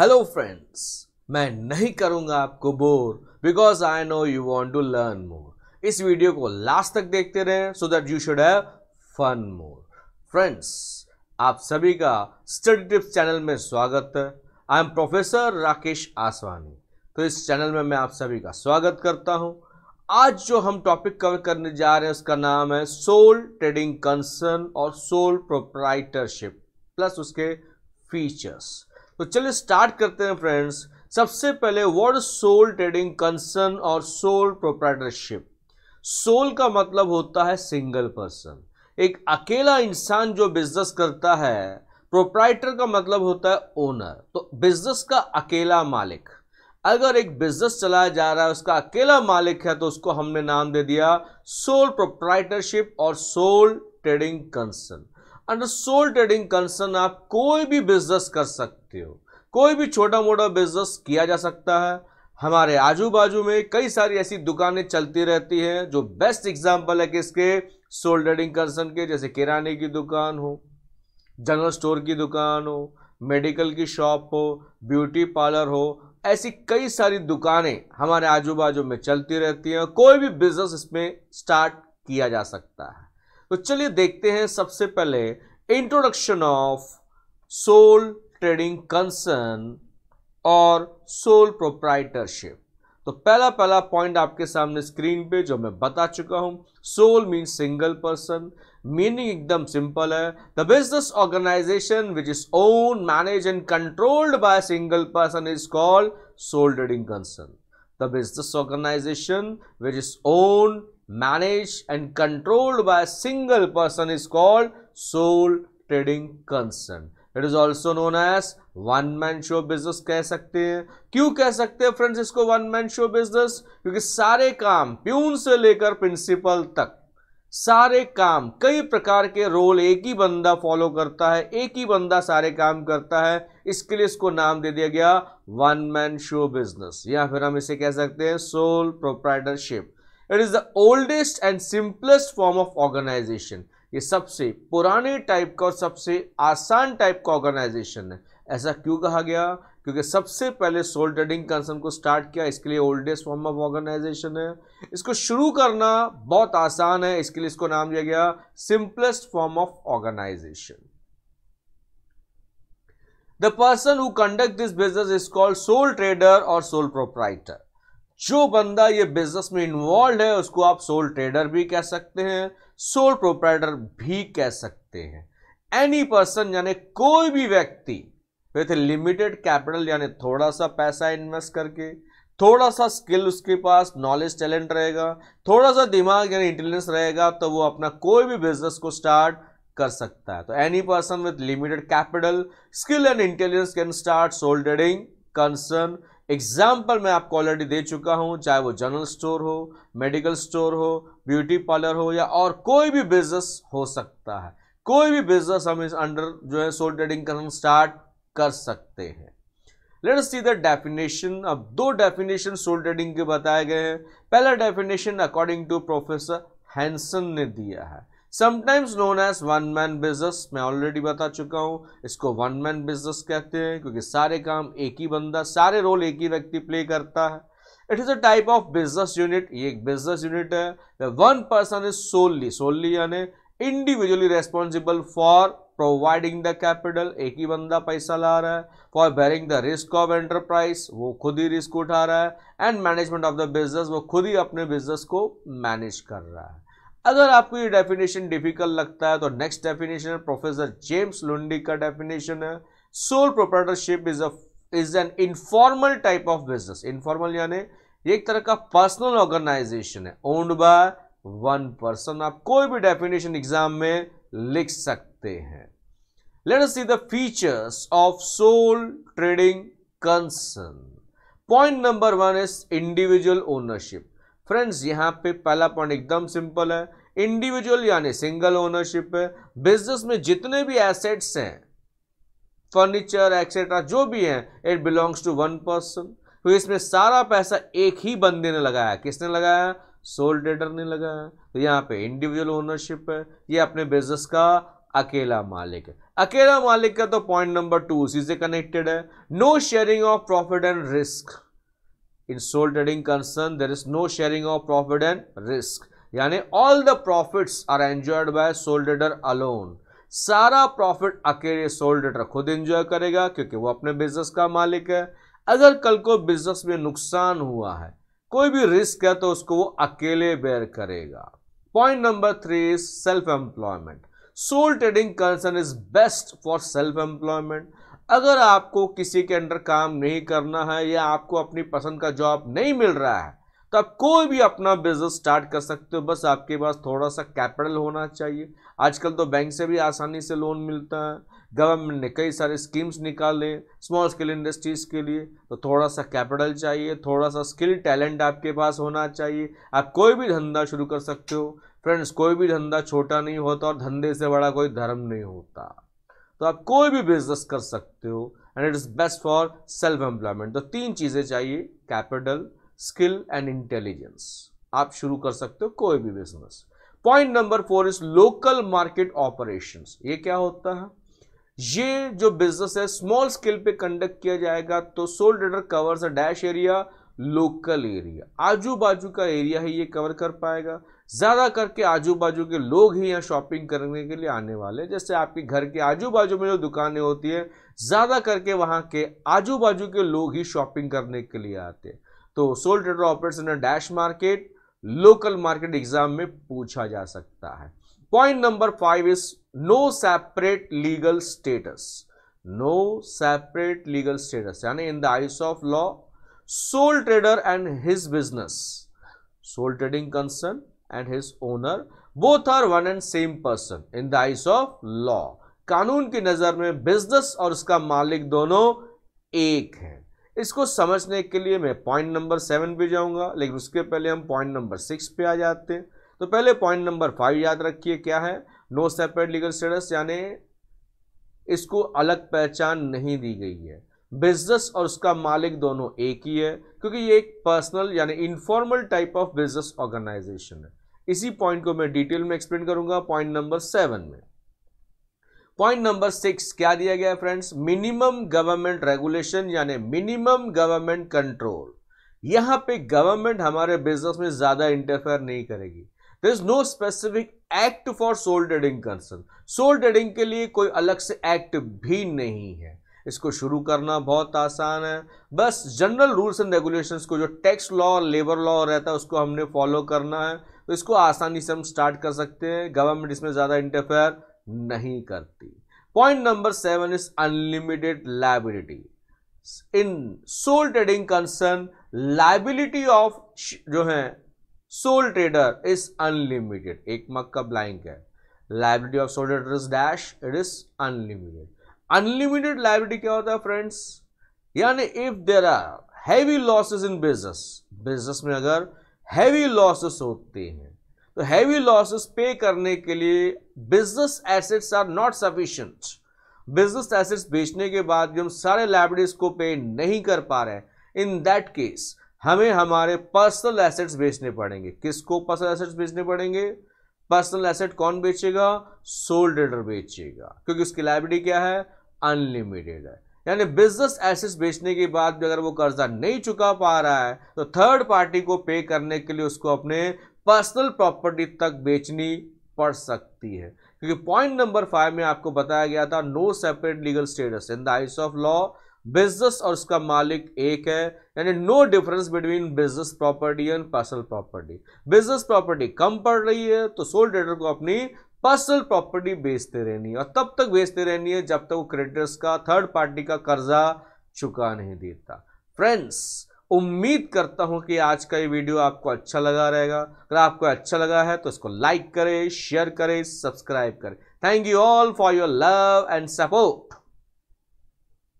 hello friends मैं नहीं करूंगा आपको bore because I know you want to learn more इस वीडियो को लास्ट तक देखते रहें so that you should have fun more friends आप सभी का स्टडी टिप्स चैनल में स्वागत है I am professor Rakesh Aswani तो इस चैनल में मैं आप सभी का स्वागत करता हूँ आज जो हम टॉपिक कवर करने जा रहे हैं उसका नाम है सोल ट्रेडिंग कंसर्न और सोल प्रोप्राइटरशिप प्लस उसके फीचर्स तो चलिए स्टार्ट करते हैं फ्रेंड्स सबसे पहले वर्ड सोल ट्रेडिंग कंसर्न और सोल प्रोप्राइटरशिप सोल का मतलब होता है सिंगल पर्सन एक अकेला इंसान जो बिजनेस करता है प्रोप्राइटर का मतलब होता है ओनर तो बिजनेस का अकेला मालिक अगर एक बिजनेस चलाया जा रहा है उसका अकेला मालिक है तो उसको हमने नाम दे दिया सोल प्रोप्राइटरशिप और sole trading concern under sole trading concern आप कोई भी बिजनेस कर सकते हो कोई भी छोटा मोटा बिजनेस किया जा सकता है हमारे आजू बाजू में कई सारी ऐसी दुकानें चलती रहती हैं जो बेस्ट एग्जाम्पल है किसके सोल ट्रेडिंग कंसर्न के जैसे किराने की दुकान हो जनरल स्टोर की दुकान हो मेडिकल की शॉप हो ब्यूटी पार्लर हो ऐसी कई सारी दुकानें हमारे आजू बाजू में चलती रहती हैं कोई भी बिजनेस इसमें स्टार्ट किया जा सकता है तो चलिए देखते हैं सबसे पहले introduction of sole trading concern और सोल प्रोप्राइटरशिप तो पहला पहला पॉइंट आपके सामने स्क्रीन पे जो मैं बता चुका हूं sole mean single person meaning एकदम सिंपल है the business organization which is own manage and controlled by single person is called sole trading concern the business organization which is own managed and controlled by a single person is called sole trading concern it is also known as one man show business कह सकते हैं क्यों कह सकते हैं friends इसको one man show business क्योंकि सारे काम प्यून से लेकर प्रिंसिपल तक सारे काम कई प्रकार के रोल एक ही बंदा फॉलो करता है एक ही बंदा सारे काम करता है इसके लिए इसको नाम दे दिया गया वन मैन शो बिजनेस या फिर हम इसे कह सकते हैं sole proprietorship it is the oldest and simplest form of organisation ये सबसे पुराने टाइप का और सबसे आसान टाइप का ऑर्गेनाइजेशन है ऐसा क्यों कहा गया क्योंकि सबसे पहले सोल ट्रेडिंग कंसर्न को स्टार्ट किया इसके लिए ओल्डेस्ट फॉर्म ऑफ ऑर्गेनाइजेशन है इसको शुरू करना बहुत आसान है इसके लिए इसको नाम दिया गया simplest form of organisation the person who conduct this business is called sole trader और सोल प्रोपराइटर जो बंदा ये बिजनेस में इन्वॉल्व है उसको आप सोल ट्रेडर भी कह सकते हैं सोल प्रोप्राइटर भी कह सकते हैं एनी पर्सन यानी कोई भी व्यक्ति विथ लिमिटेड कैपिटल यानी थोड़ा सा पैसा इन्वेस्ट करके थोड़ा सा स्किल उसके पास नॉलेज टैलेंट रहेगा थोड़ा सा दिमाग यानी इंटेलिजेंस रहेगा तो वो अपना कोई भी बिजनेस को स्टार्ट कर सकता है तो any person with limited capital skill and intelligence can start sole trading concern example मैं आपको ऑलरेडी दे चुका हूं चाहे वो जनरल स्टोर हो मेडिकल स्टोर हो ब्यूटी पार्लर हो या और कोई भी बिजनेस हो सकता है कोई भी बिजनेस हम इस अंडर जो है सोल ट्रेडिंग कर स्टार्ट कर सकते हैं लेट सी द डेफिनेशन अब दो डेफिनेशन सोल ट्रेडिंग के बताए गए हैं पहला definition according to professor Hanson ने दिया है sometimes known as one man business मैं ऑलरेडी बता चुका हूँ इसको वन मैन बिजनेस कहते हैं क्योंकि सारे काम एक ही बंदा सारे रोल एक ही व्यक्ति प्ले करता है it is a type of business unit ये एक बिजनेस यूनिट है one person is solely solely यानी individually responsible for providing the capital एक ही बंदा पैसा ला रहा है for bearing the risk of enterprise वो खुद ही रिस्क उठा रहा है and management of the business वो खुद ही अपने बिजनेस को मैनेज कर रहा है अगर आपको ये डेफिनेशन डिफिकल्ट लगता है तो next definition professor James Lundy का डेफिनेशन है sole proprietorship is a is an informal type of business informal यानी एक तरह का पर्सनल ऑर्गेनाइजेशन है ओन्ड बाय वन पर्सन आप कोई भी डेफिनेशन एग्जाम में लिख सकते हैं let see the features of sole trading concern point number one is individual ownership friends यहाँ पे पहला पॉइंट एकदम सिंपल है इंडिविजुअल यानी सिंगल ओनरशिप है बिजनेस में जितने भी एसेट्स हैं फर्नीचर एक्सेट्रा जो भी हैं it belongs to one person तो इसमें सारा पैसा एक ही बंदे ने लगाया किसने लगाया सोल ट्रेडर ने लगाया तो यहाँ पे इंडिविजुअल ओनरशिप है ये अपने बिजनेस का अकेला मालिक है अकेला मालिक का तो पॉइंट नंबर टू उसी से कनेक्टेड है no sharing of profit and risk in sole trading concern there is no sharing of profit and risk यानी all the profits are enjoyed by sole trader alone सारा profit अकेले sole trader खुद enjoy करेगा क्योंकि वो अपने business का मालिक है अगर कल को बिजनेस में नुकसान हुआ है कोई भी रिस्क है तो उसको वो अकेले बेयर करेगा point number three is self employment sole trading concern is best for self employment अगर आपको किसी के अंडर काम नहीं करना है या आपको अपनी पसंद का जॉब नहीं मिल रहा है तो आप कोई भी अपना बिजनेस स्टार्ट कर सकते हो बस आपके पास थोड़ा सा कैपिटल होना चाहिए आजकल तो बैंक से भी आसानी से लोन मिलता है गवर्नमेंट ने कई सारे स्कीम्स निकाले स्मॉल स्केल इंडस्ट्रीज़ के लिए तो थोड़ा सा कैपिटल चाहिए थोड़ा सा स्किल टैलेंट आपके पास होना चाहिए आप कोई भी धंधा शुरू कर सकते हो फ्रेंड्स कोई भी धंधा छोटा नहीं होता और धंधे से बड़ा कोई धर्म नहीं होता तो आप कोई भी बिजनेस कर सकते हो and it is best for self employment तो तीन चीज़ें चाहिए कैपिटल स्किल एंड इंटेलिजेंस आप शुरू कर सकते हो कोई भी business point number four is local market operation ये क्या होता है ये जो बिजनेस है स्मॉल स्केल पे कंडक्ट किया जाएगा तो sole trader covers a dash area local area आजू बाजू का एरिया ही ये कवर कर पाएगा ज़्यादा करके आजू बाजू के लोग ही यहाँ शॉपिंग करने के लिए आने वाले हैं जैसे आपके घर के आजू बाजू में जो दुकानें होती है ज़्यादा करके वहाँ के आजू बाजू के लोग ही शॉपिंग करने के लिए आते हैं तो sole trader operates in dash market local market exam में पूछा जा सकता है point number five is no separate legal status no separate legal status यानी in the eyes of law sole trader and his business sole trading concern and his owner both are one and same person in the eyes of law कानून की नज़र में business और उसका मालिक दोनों एक है इसको समझने के लिए मैं पॉइंट नंबर सेवन पे जाऊंगा लेकिन उसके पहले हम पॉइंट नंबर सिक्स पे आ जाते हैं तो पहले पॉइंट नंबर फाइव याद रखिए क्या है नो सेपरेट लीगल स्टेटस यानी इसको अलग पहचान नहीं दी गई है बिजनेस और उसका मालिक दोनों एक ही है क्योंकि ये एक पर्सनल यानी informal type of business organisation है इसी पॉइंट को मैं डिटेल में एक्सप्लेन करूंगा पॉइंट नंबर सेवन में पॉइंट नंबर सिक्स क्या दिया गया है फ्रेंड्स मिनिमम गवर्नमेंट रेगुलेशन यानी मिनिमम गवर्नमेंट कंट्रोल यहां पे गवर्नमेंट हमारे बिजनेस में ज्यादा इंटरफेयर नहीं करेगी there is no specific act for sole trading concern sole trading के लिए कोई अलग से एक्ट भी नहीं है इसको शुरू करना बहुत आसान है बस जनरल रूल्स एंड रेगुलेशंस को जो टैक्स लॉ और लेबर लॉ रहता है उसको हमने फॉलो करना है तो इसको आसानी से हम स्टार्ट कर सकते हैं गवर्नमेंट इसमें ज़्यादा इंटरफेयर नहीं करती point number seven is unlimited liability in sole trading concern liability of जो है सोल ट्रेडर इज अनलिमिटेड एक मक का ब्लाइंक है liability of sole trader is dash it is unlimited unlimited liability क्या होता है फ्रेंड्स यानी if there are heavy losses in business business में अगर हैवी लॉसेस होते हैं तो हैवी लॉसेस पे करने के लिए business assets are not sufficient business assets बेचने के बाद भी हम सारे लाइबिलिटीज को पे नहीं कर पा रहे इन दैट केस हमें हमारे पर्सनल एसेट्स बेचने पड़ेंगे किसको पर्सनल एसेट्स बेचने पड़ेंगे पर्सनल एसेट कौन बेचेगा सोल बेचेगा क्योंकि उसकी लाइबिलिटी क्या है अनलिमिटेड है यानी बिजनेस एसेट्स बेचने के बाद भी अगर वो कर्जा नहीं चुका पा रहा है तो थर्ड पार्टी को पे करने के लिए उसको अपने पर्सनल प्रॉपर्टी तक बेचनी पड़ सकती है क्योंकि पॉइंट नंबर फाइव में आपको बताया गया था no separate legal status in the eyes of law business और उसका मालिक एक है यानी no difference between business property and personal property business property कम पड़ रही है तो सोल ट्रेडर को अपनी पर्सनल प्रॉपर्टी बेचते रहनी है और तब तक बेचते रहनी है जब तक वो क्रेडिटर्स का थर्ड पार्टी का कर्जा चुका नहीं देता फ्रेंड्स उम्मीद करता हूं कि आज का ये वीडियो आपको अच्छा लगा रहेगा अगर आपको अच्छा लगा है तो इसको लाइक करें शेयर करें सब्सक्राइब करें thank you all for your love and support